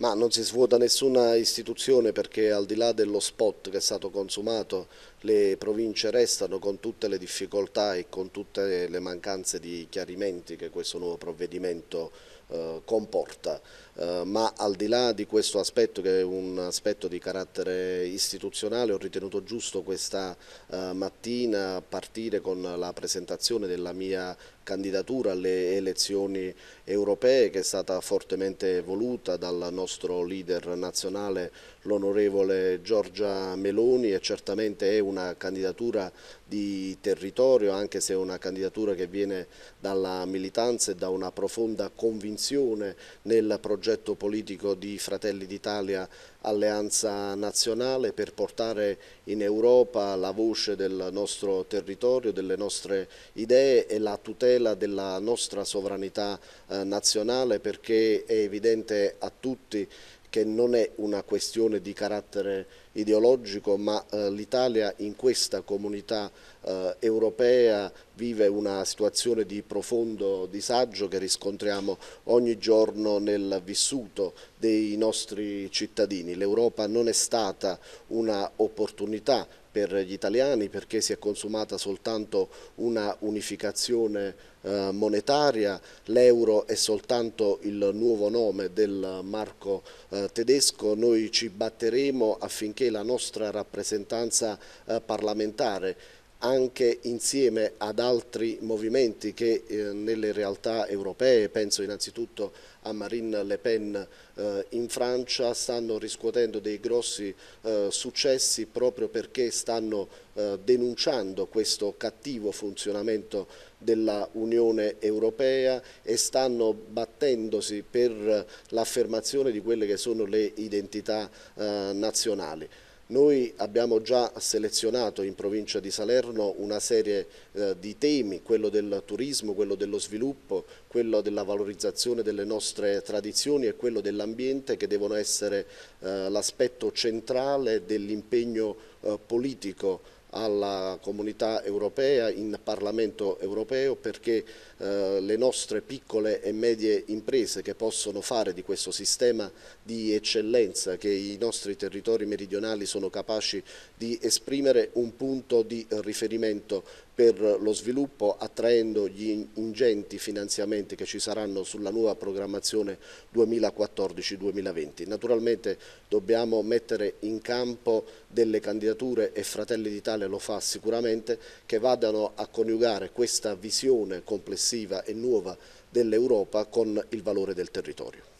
Ma non si svuota nessuna istituzione perché al di là dello spot che è stato consumato le province restano con tutte le difficoltà e con tutte le mancanze di chiarimenti che questo nuovo provvedimento eh, comporta, eh, ma al di là di questo aspetto che è un aspetto di carattere istituzionale ho ritenuto giusto questa eh, mattina partire con la presentazione della mia candidatura alle elezioni europee che è stata fortemente voluta dal nostro leader nazionale l'onorevole Giorgia Meloni e certamente è una candidatura di territorio anche se è una candidatura che viene dalla militanza e da una profonda convinzione attenzione nel progetto politico di Fratelli d'Italia Alleanza Nazionale per portare in Europa la voce del nostro territorio, delle nostre idee e la tutela della nostra sovranità eh, nazionale perché è evidente a tutti che non è una questione di carattere ideologico, ma eh, l'Italia in questa comunità eh, europea vive una situazione di profondo disagio che riscontriamo ogni giorno nel vissuto dei nostri cittadini. L'Europa non è stata un'opportunità per gli italiani perché si è consumata soltanto una unificazione eh, monetaria, l'euro è soltanto il nuovo nome del marco eh, tedesco, noi ci batteremo affinché la nostra rappresentanza eh, parlamentare anche insieme ad altri movimenti che eh, nelle realtà europee, penso innanzitutto a Marine Le Pen eh, in Francia, stanno riscuotendo dei grossi eh, successi proprio perché stanno eh, denunciando questo cattivo funzionamento della Unione Europea e stanno battendosi per l'affermazione di quelle che sono le identità eh, nazionali. Noi abbiamo già selezionato in provincia di Salerno una serie eh, di temi, quello del turismo, quello dello sviluppo, quello della valorizzazione delle nostre tradizioni e quello dell'ambiente che devono essere eh, l'aspetto centrale dell'impegno eh, politico alla comunità europea, in Parlamento europeo, perché eh, le nostre piccole e medie imprese che possono fare di questo sistema di eccellenza che i nostri territori meridionali sono capaci di esprimere un punto di riferimento per lo sviluppo attraendo gli ingenti finanziamenti che ci saranno sulla nuova programmazione 2014-2020. Naturalmente dobbiamo mettere in campo delle candidature e Fratelli d'Italia lo fa sicuramente che vadano a coniugare questa visione complessiva e nuova dell'Europa con il valore del territorio.